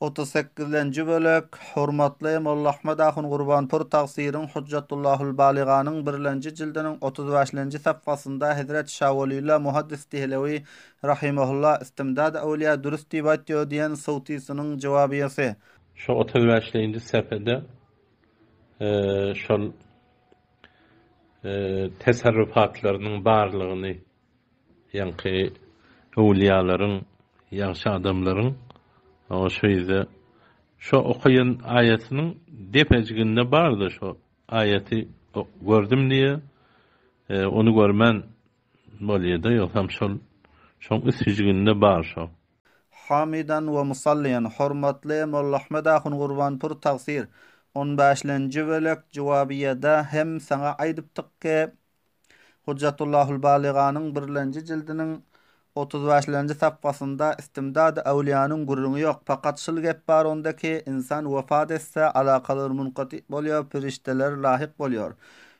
38-nji bölek Hurmatly Molla Ahmad Ahun Qurbanpur taqsirin Hujjatullahul Baliganyň 1-nji jildiniň 35-nji sapgasynda Hazrat Şawaliyla Muhaddis Tehlawi rahimahullah, istimdad awliya durusti we tiyodiyan sowti sunyň jogabyasy. Şu 35-nji sapgada e, şol e, teserrufatlaryň barlygyny ýa-ni awliyalaryň ýa-ni adamlaryň O şeyde şu okuyan ayetinin depeciginde bardı şu ayeti gördüm diye e, onu görmen bolye de yok hem şu şu üçüncüginde bar şu Hamidan ve musalliyan hormatly Molla Ahmed Ahun Gurbanpur tafsir 15-nji bölek jawabiyada hem sana aýdypdyk ki Hujjatullahul Baligha'nyň 1-nji jildiniň 35-nji sappasynda istimdad awliyanın gururuny ýok, fakat şol gep bar ondaki insan vefat etse alakalar munqati bolýar, pirişdeler lahiq bolýar.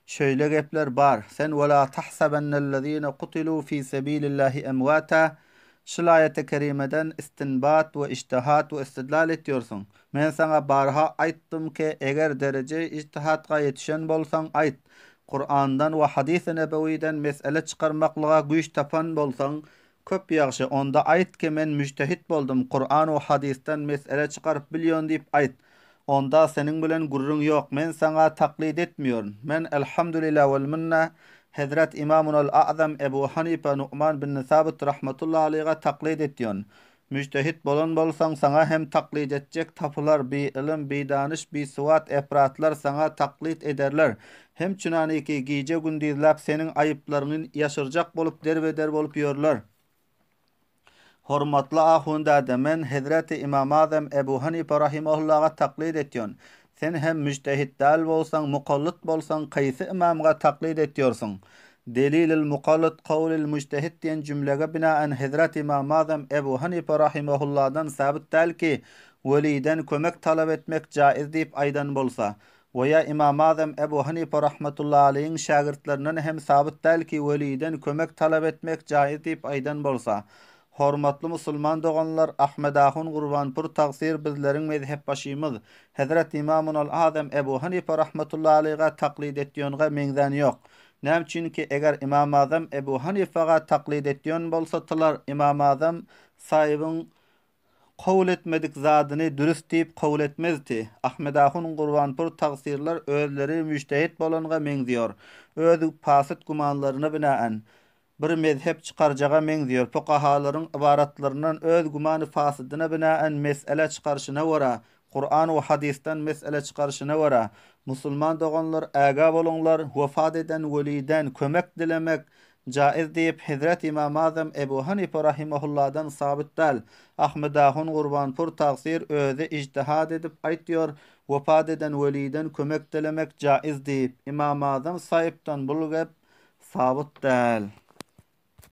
Şöyle gepler bar. Sen ve wala tahsabennellezine qutilu fi sabilillahi emwata. Şol ayete kerimeden istinbat ve iştihat ve istidlal etýärsiň. Men sana barha aýtdym ki, eğer derece iştihatga ýetişen bolsaň ait Kur'an'dan ve hadis-i nebeviden mesele çıkarmaklığa güç tapan bolsan, köp ýagşy onda ki men müjtehit boldum Kur'an we hadisden mesele çykaryp bilýän diýip aýt. Onda senin bilen gurrun yok Men saňa taklid etmiyorum. Men elhamdülillah vel minna Hazrat İmamunul Azam Ebu Hanife Nu'man bin Sabit rahmetullahi aleyhe taklid etýän. Müjtehit bolan bolsaň saňa hem taklid etjek tapylar, bi ilim, bi danyş, bi suwat efratlar saňa taklid ederler. Hem çynaniki gije gündüzläp seniň aýyplaryňy ýaşyrjak bolup derbeder bolup yorlar. Hormatly ahunda da men Hazreti İmam Azam Ebu Hanife rahimehullah'a taklit etýän. Sen hem müjtehid dal bolsaň, muqallit bolsaň, qaýsy imamga taklit etýärsiň? Delilil muqallit qawlil müjtehid diýen jümlega binaen Hazreti İmam Azam Ebu Hanife rahimehullah'dan sabit dal ki, veliden kömek talap etmek caiz deyip aydan bolsa. Veya İmam Azam Ebu Hanife rahmetullahi aleyhin şagirdlerinden hem sabit dal ki veliden kömek talap etmek caiz deyip aydan bolsa. Hormatly musulman doganlar, Ahmed Ahun Qurbanpur taqsir bizleriň mezhep başymyz. Hazrat İmamun al-Azam Ebu Hanife rahmetullahi alayha taqlid etdiyonğa meňzeni ýok. Näme çünki eger Imam Azam Ebu Hanifaga taqlid etdiyon bolsa, tular Imam Azam sahibin qawul etmedik zadyny dürüst diýip qawul etmezdi. Ahmed Ahun Qurbanpur taqsirler özleri müjtehit bolanga meňzeýär. Öz pasyt gumanlaryna binaen. bir mezhep çıkarjaga meň diyor Pokahalaryň ibaratlarynyň öz gumany fasydyna binaen mesele çıkarşyna wara, Qur'an we hadisden mesele çıkarşyna wara. Musulman dogonlar aga bolanlar wafat eden weliden kömek dilemek caiz deyip Hazret İmam Azam Ebu Hanife rahimehullah'dan sabit tal, Ahmed Ahun pur taksir özü ijtihad edip aytıyor. Vefat eden veliden kömek dilemek caiz deyip İmam Azam sahipten bulgap sabit